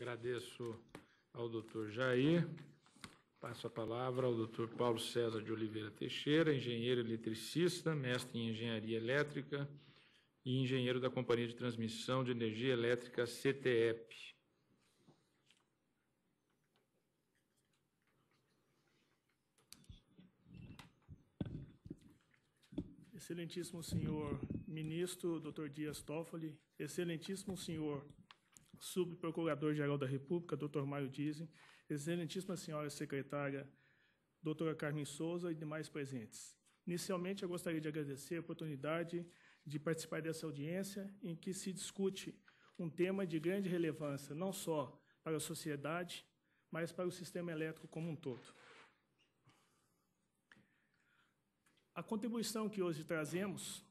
Agradeço ao doutor Jair. Passo a palavra ao doutor Paulo César de Oliveira Teixeira, engenheiro eletricista, mestre em engenharia elétrica e engenheiro da Companhia de Transmissão de Energia Elétrica CTEP. Excelentíssimo senhor ministro, doutor Dias Toffoli, excelentíssimo senhor subprocurador-geral da República, Dr. Mário Dizem, excelentíssima senhora secretária, doutora Carmen Souza e demais presentes. Inicialmente, eu gostaria de agradecer a oportunidade de participar dessa audiência em que se discute um tema de grande relevância, não só para a sociedade, mas para o sistema elétrico como um todo. A contribuição que hoje trazemos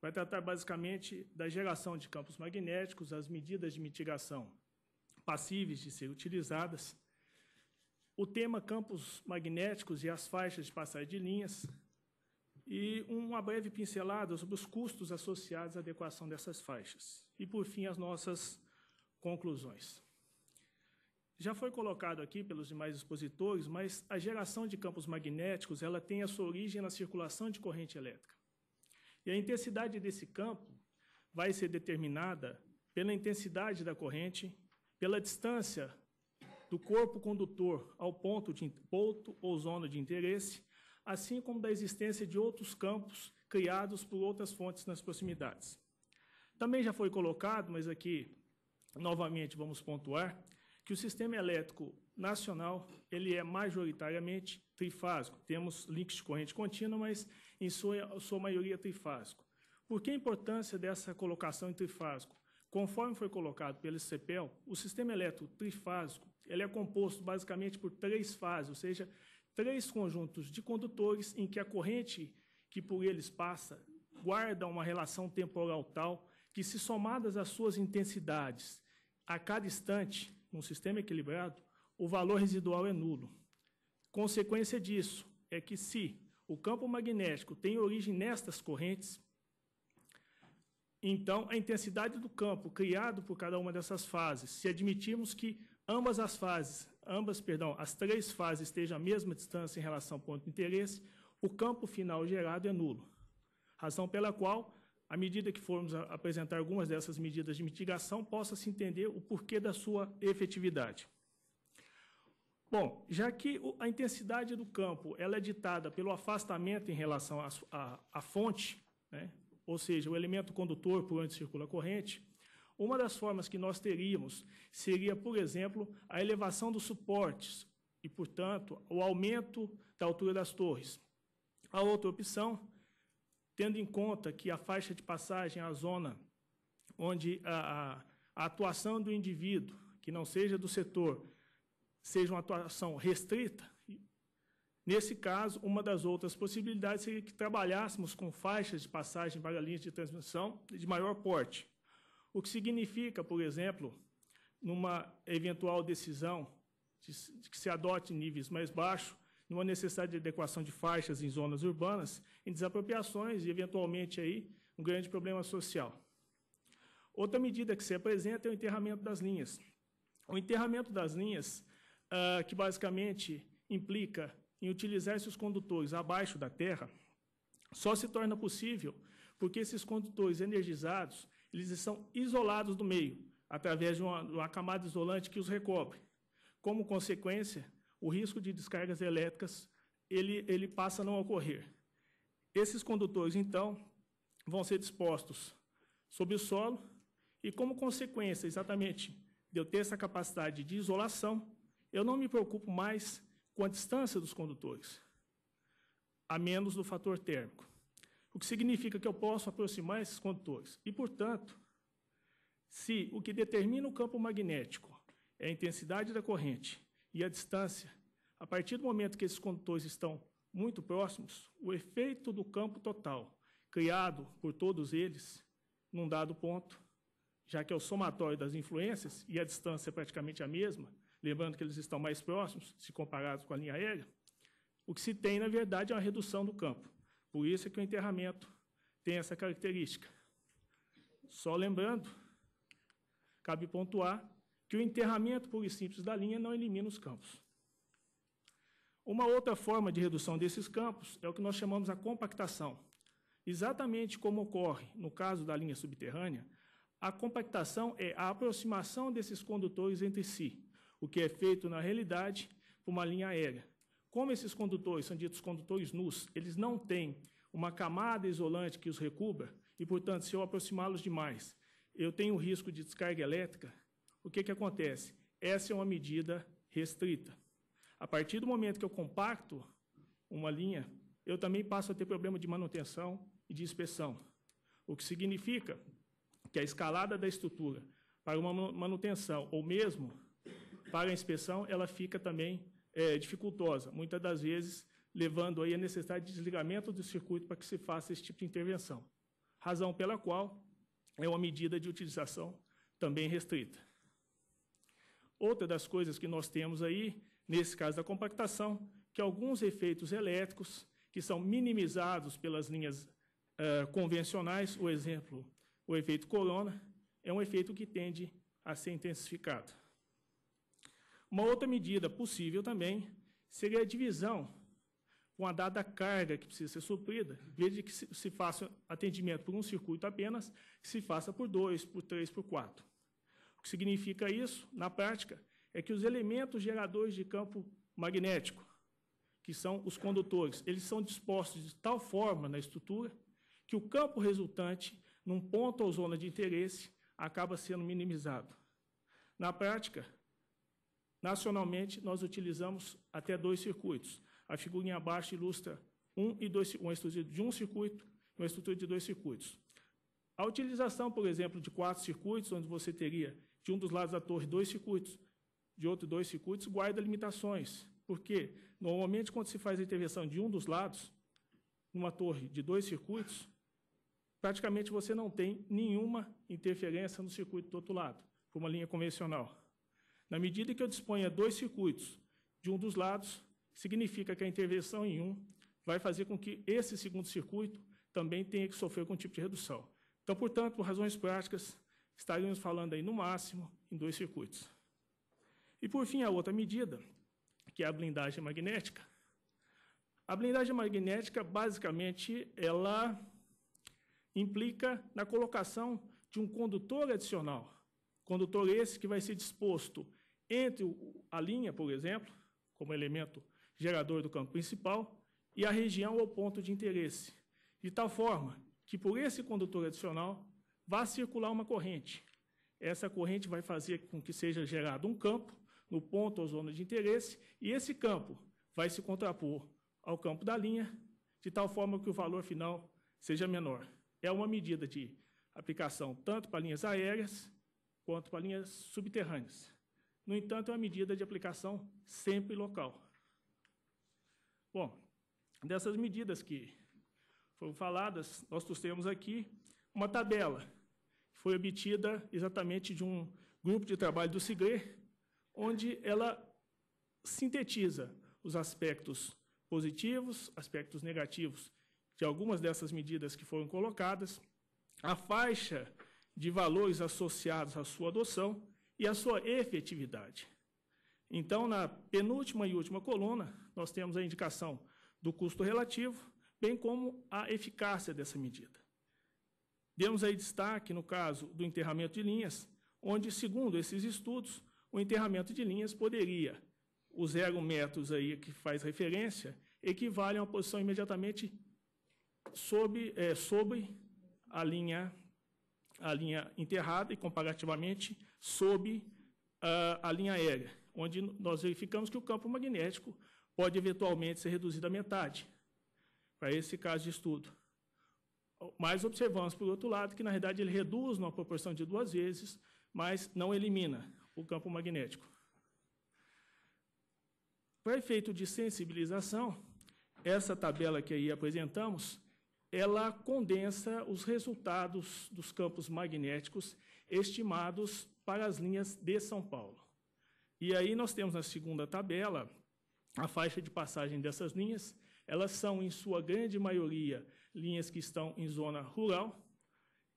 vai tratar basicamente da geração de campos magnéticos, as medidas de mitigação passíveis de ser utilizadas, o tema campos magnéticos e as faixas de passagem de linhas, e uma breve pincelada sobre os custos associados à adequação dessas faixas. E, por fim, as nossas conclusões. Já foi colocado aqui pelos demais expositores, mas a geração de campos magnéticos ela tem a sua origem na circulação de corrente elétrica a intensidade desse campo vai ser determinada pela intensidade da corrente, pela distância do corpo condutor ao ponto, de, ponto ou zona de interesse, assim como da existência de outros campos criados por outras fontes nas proximidades. Também já foi colocado, mas aqui novamente vamos pontuar, que o sistema elétrico nacional, ele é majoritariamente trifásico. Temos links de corrente contínua, mas em sua, sua maioria trifásico. Por que a importância dessa colocação em trifásico? Conforme foi colocado pelo CPEL, o sistema elétrico trifásico ele é composto basicamente por três fases, ou seja, três conjuntos de condutores em que a corrente que por eles passa guarda uma relação temporal tal que, se somadas as suas intensidades a cada instante, num sistema equilibrado, o valor residual é nulo. Consequência disso é que, se o campo magnético tem origem nestas correntes, então a intensidade do campo criado por cada uma dessas fases, se admitirmos que ambas as fases, ambas, perdão, as três fases estejam à mesma distância em relação ao ponto de interesse, o campo final gerado é nulo. Razão pela qual, à medida que formos apresentar algumas dessas medidas de mitigação, possa se entender o porquê da sua efetividade. Bom, já que a intensidade do campo ela é ditada pelo afastamento em relação à fonte, né? ou seja, o elemento condutor por onde circula a corrente, uma das formas que nós teríamos seria, por exemplo, a elevação dos suportes e, portanto, o aumento da altura das torres. A outra opção, tendo em conta que a faixa de passagem é a zona onde a, a, a atuação do indivíduo, que não seja do setor, seja uma atuação restrita, nesse caso, uma das outras possibilidades seria que trabalhássemos com faixas de passagem para linhas de transmissão de maior porte. O que significa, por exemplo, numa eventual decisão de que se adote níveis mais baixos, numa necessidade de adequação de faixas em zonas urbanas, em desapropriações e, eventualmente, aí, um grande problema social. Outra medida que se apresenta é o enterramento das linhas. O enterramento das linhas uh, que basicamente implica em utilizar esses condutores abaixo da Terra, só se torna possível porque esses condutores energizados eles são isolados do meio através de uma, uma camada isolante que os recobre. Como consequência, o risco de descargas elétricas ele, ele passa a não ocorrer. Esses condutores, então, vão ser dispostos sob o solo e, como consequência, exatamente, de eu ter essa capacidade de isolação, eu não me preocupo mais com a distância dos condutores, a menos do fator térmico. O que significa que eu posso aproximar esses condutores. E, portanto, se o que determina o campo magnético é a intensidade da corrente e a distância, a partir do momento que esses condutores estão muito próximos, o efeito do campo total criado por todos eles, num dado ponto, já que é o somatório das influências e a distância é praticamente a mesma, lembrando que eles estão mais próximos, se comparados com a linha aérea, o que se tem, na verdade, é uma redução do campo. Por isso é que o enterramento tem essa característica. Só lembrando, cabe pontuar que o enterramento por simples da linha não elimina os campos. Uma outra forma de redução desses campos é o que nós chamamos a compactação. Exatamente como ocorre no caso da linha subterrânea, a compactação é a aproximação desses condutores entre si, o que é feito na realidade por uma linha aérea. Como esses condutores são ditos condutores nus, eles não têm uma camada isolante que os recubra e, portanto, se eu aproximá-los demais, eu tenho risco de descarga elétrica. O que, que acontece? Essa é uma medida restrita. A partir do momento que eu compacto uma linha, eu também passo a ter problema de manutenção e de inspeção, o que significa que a escalada da estrutura para uma manutenção ou mesmo para a inspeção, ela fica também é, dificultosa, muitas das vezes levando aí a necessidade de desligamento do circuito para que se faça esse tipo de intervenção. Razão pela qual é uma medida de utilização também restrita. Outra das coisas que nós temos aí, nesse caso da compactação, que alguns efeitos elétricos que são minimizados pelas linhas uh, convencionais, o exemplo, o efeito corona, é um efeito que tende a ser intensificado. Uma outra medida possível também seria a divisão com a dada carga que precisa ser suprida, desde que se faça atendimento por um circuito apenas, que se faça por dois, por três, por quatro. O que significa isso, na prática, é que os elementos geradores de campo magnético, que são os condutores, eles são dispostos de tal forma na estrutura que o campo resultante, num ponto ou zona de interesse, acaba sendo minimizado. Na prática, Nacionalmente, nós utilizamos até dois circuitos. A figurinha abaixo ilustra um e dois, uma estrutura de um circuito e uma estrutura de dois circuitos. A utilização, por exemplo, de quatro circuitos, onde você teria de um dos lados da torre dois circuitos, de outro dois circuitos, guarda limitações. Porque, normalmente, quando se faz a intervenção de um dos lados, numa torre de dois circuitos, praticamente você não tem nenhuma interferência no circuito do outro lado, por uma linha convencional. Na medida que eu disponha dois circuitos de um dos lados, significa que a intervenção em um vai fazer com que esse segundo circuito também tenha que sofrer algum tipo de redução. Então, portanto, por razões práticas, estaríamos falando aí no máximo em dois circuitos. E por fim, a outra medida, que é a blindagem magnética. A blindagem magnética, basicamente, ela implica na colocação de um condutor adicional. Condutor esse que vai ser disposto entre a linha, por exemplo, como elemento gerador do campo principal, e a região ou ponto de interesse, de tal forma que por esse condutor adicional vá circular uma corrente. Essa corrente vai fazer com que seja gerado um campo no ponto ou zona de interesse, e esse campo vai se contrapor ao campo da linha, de tal forma que o valor final seja menor. É uma medida de aplicação tanto para linhas aéreas quanto para linhas subterrâneas. No entanto, é uma medida de aplicação sempre local. Bom, dessas medidas que foram faladas, nós trouxemos aqui uma tabela que foi obtida exatamente de um grupo de trabalho do CIGRE, onde ela sintetiza os aspectos positivos, aspectos negativos de algumas dessas medidas que foram colocadas, a faixa de valores associados à sua adoção e a sua efetividade. Então, na penúltima e última coluna, nós temos a indicação do custo relativo, bem como a eficácia dessa medida. Demos aí destaque no caso do enterramento de linhas, onde, segundo esses estudos, o enterramento de linhas poderia, os zero metros aí que faz referência, equivale a uma posição imediatamente sobre, eh, é, sobre a linha a linha enterrada e comparativamente sob a, ah, a linha aérea, onde nós verificamos que o campo magnético pode eventualmente ser reduzido à metade, para esse caso de estudo. Mas observamos, por outro lado, que na realidade ele reduz numa proporção de duas vezes, mas não elimina o campo magnético. Para efeito de sensibilização, essa tabela que aí apresentamos ela condensa os resultados dos campos magnéticos estimados para as linhas de São Paulo. E aí nós temos na segunda tabela a faixa de passagem dessas linhas. Elas são, em sua grande maioria, linhas que estão em zona rural.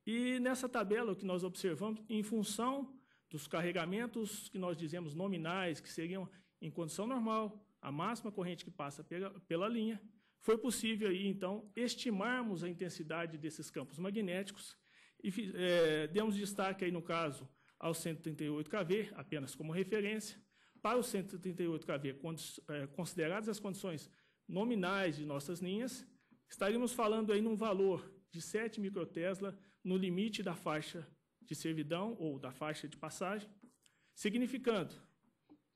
E nessa tabela, o que nós observamos, em função dos carregamentos que nós dizemos nominais, que seriam em condição normal, a máxima corrente que passa pela, pela linha, foi possível aí, então, estimarmos a intensidade desses campos magnéticos e é, demos destaque aí, no caso, ao 138 kV, apenas como referência. Para o 138 kV, quando, é, consideradas as condições nominais de nossas linhas, estaríamos falando aí num valor de 7 microtesla no limite da faixa de servidão ou da faixa de passagem, significando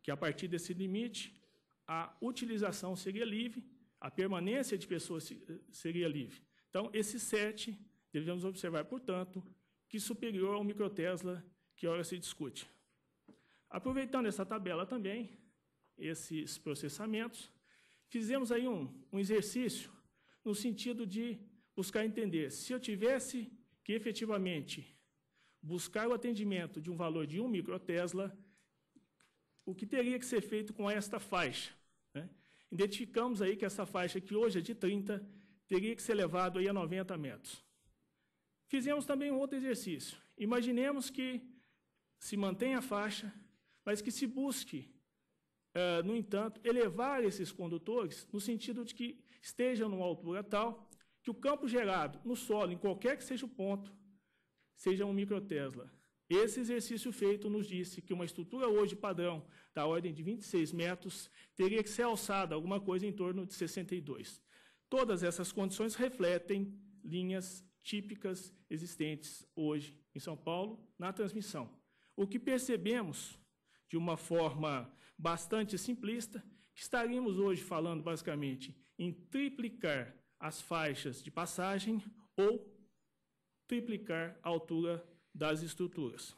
que a partir desse limite a utilização seria livre a permanência de pessoas seria livre. Então, esse 7 devemos observar, portanto, que superior ao microtesla que ora se discute. Aproveitando essa tabela também, esses processamentos, fizemos aí um, um exercício no sentido de buscar entender se eu tivesse que efetivamente buscar o atendimento de um valor de 1 microtesla, o que teria que ser feito com esta faixa? Identificamos aí que essa faixa que hoje é de 30 teria que ser levado aí a 90 metros. Fizemos também um outro exercício. Imaginemos que se mantenha a faixa, mas que se busque, uh, no entanto, elevar esses condutores no sentido de que estejam numa altura tal que o campo gerado no solo, em qualquer que seja o ponto, seja um microtesla. Esse exercício feito nos disse que uma estrutura hoje padrão, da ordem de 26 metros, teria que ser alçada alguma coisa em torno de 62. Todas essas condições refletem linhas típicas existentes hoje em São Paulo na transmissão. O que percebemos, de uma forma bastante simplista, que estaríamos hoje falando basicamente em triplicar as faixas de passagem ou triplicar a altura das estruturas.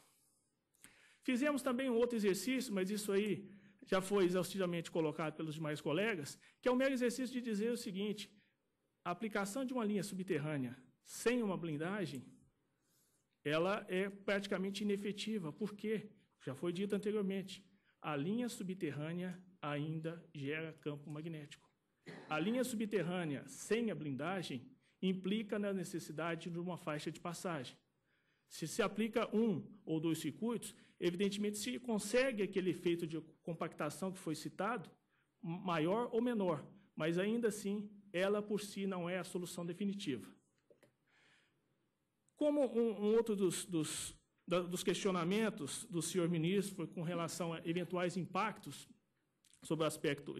Fizemos também um outro exercício, mas isso aí já foi exaustivamente colocado pelos demais colegas, que é o mero exercício de dizer o seguinte: a aplicação de uma linha subterrânea sem uma blindagem, ela é praticamente inefetiva, porque já foi dito anteriormente, a linha subterrânea ainda gera campo magnético. A linha subterrânea sem a blindagem implica na necessidade de uma faixa de passagem. Se se aplica um ou dois circuitos, evidentemente se consegue aquele efeito de compactação que foi citado, maior ou menor, mas ainda assim ela por si não é a solução definitiva. Como um, um outro dos, dos, da, dos questionamentos do senhor ministro foi com relação a eventuais impactos sobre o aspecto,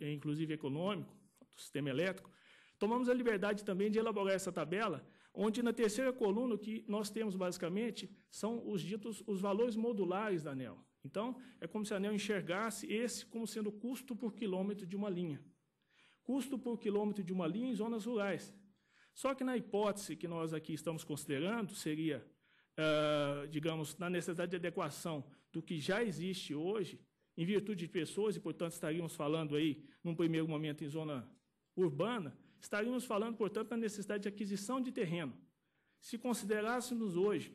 inclusive econômico, do sistema elétrico, tomamos a liberdade também de elaborar essa tabela onde na terceira coluna o que nós temos basicamente são os ditos os valores modulares da ANEL. Então, é como se a ANEL enxergasse esse como sendo custo por quilômetro de uma linha. Custo por quilômetro de uma linha em zonas rurais. Só que na hipótese que nós aqui estamos considerando, seria, uh, digamos, na necessidade de adequação do que já existe hoje, em virtude de pessoas, e portanto estaríamos falando aí, num primeiro momento, em zona urbana, Estaríamos falando, portanto, da necessidade de aquisição de terreno. Se considerássemos hoje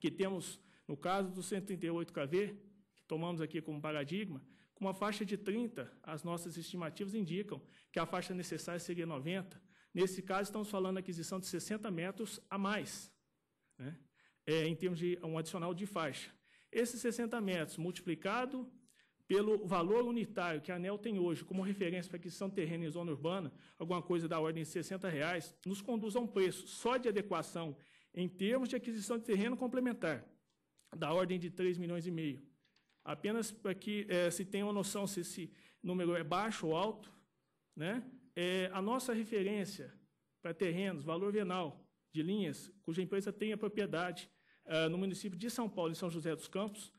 que temos, no caso do 138 KV, que tomamos aqui como paradigma, com uma faixa de 30, as nossas estimativas indicam que a faixa necessária seria 90. Nesse caso, estamos falando da aquisição de 60 metros a mais, né? é, em termos de um adicional de faixa. Esses 60 metros multiplicado pelo valor unitário que a ANEL tem hoje como referência para aquisição de terreno em zona urbana, alguma coisa da ordem de 60 reais, nos conduz a um preço só de adequação em termos de aquisição de terreno complementar, da ordem de 3 milhões e meio. Apenas para que é, se tenha uma noção se esse número é baixo ou alto, né? É, a nossa referência para terrenos, valor venal de linhas, cuja empresa tem a propriedade uh, no município de São Paulo, em São José dos Campos,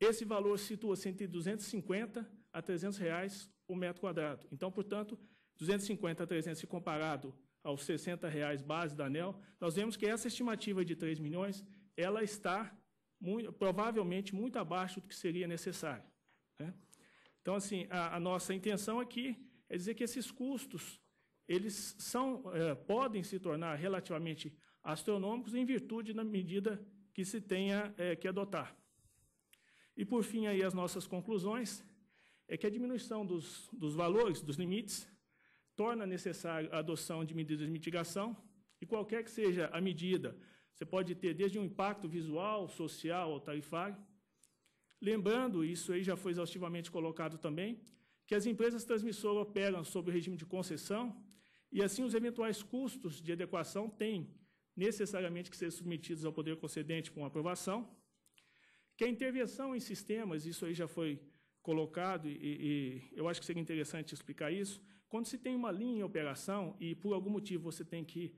esse valor situa-se entre 250 a 300 reais o metro quadrado. Então, portanto, 250 a 300 se comparado aos 60 reais base da ANEL, nós vemos que essa estimativa de 3 milhões, ela está muito, provavelmente muito abaixo do que seria necessário. Né? Então, assim, a, a, nossa intenção aqui é dizer que esses custos, eles são, é, podem se tornar relativamente astronômicos em virtude da medida que se tenha é, que adotar. E por fim, aí as nossas conclusões é que a diminuição dos, dos valores, dos limites, torna necessária a adoção de medidas de mitigação e qualquer que seja a medida, você pode ter desde um impacto visual, social ou tarifário. Lembrando, isso aí já foi exaustivamente colocado também, que as empresas transmissoras operam sob o regime de concessão e assim os eventuais custos de adequação têm necessariamente que ser submetidos ao poder concedente com aprovação. Que a intervenção em sistemas, isso aí já foi colocado, e, e eu acho que seria interessante explicar isso, quando se tem uma linha em operação e por algum motivo você tem que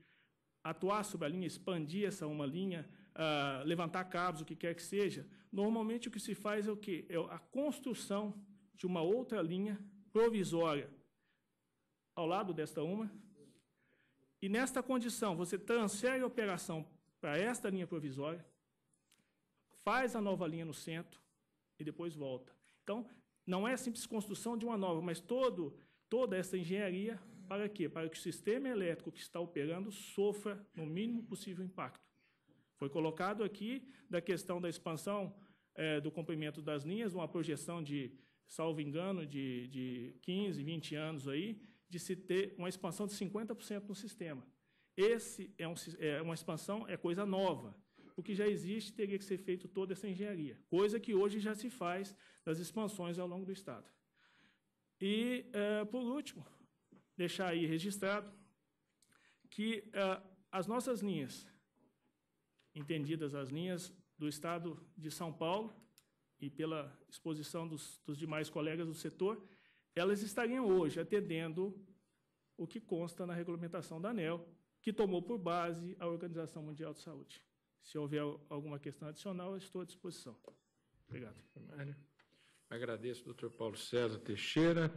atuar sobre a linha, expandir essa uma linha, uh, levantar cabos, o que quer que seja, normalmente o que se faz é o quê? É a construção de uma outra linha provisória ao lado desta uma. E nesta condição, você transfere a operação para esta linha provisória, faz a nova linha no centro e depois volta. Então, não é a simples construção de uma nova, mas todo, toda essa engenharia para quê? Para que o sistema elétrico que está operando sofra no mínimo possível impacto. Foi colocado aqui da questão da expansão é, do comprimento das linhas, uma projeção de, salvo engano, de, de 15, 20 anos aí, de se ter uma expansão de 50% no sistema. Esse é, um, é uma expansão, é coisa nova o que já existe teria que ser feito toda essa engenharia, coisa que hoje já se faz nas expansões ao longo do Estado. E, uh, por último, deixar aí registrado que uh, as nossas linhas, entendidas as linhas do Estado de São Paulo e pela exposição dos, dos demais colegas do setor, elas estariam hoje atendendo o que consta na regulamentação da ANEL, que tomou por base a Organização Mundial de Saúde. Se houver alguma questão adicional, estou à disposição. Obrigado. Agradeço, doutor Paulo César Teixeira.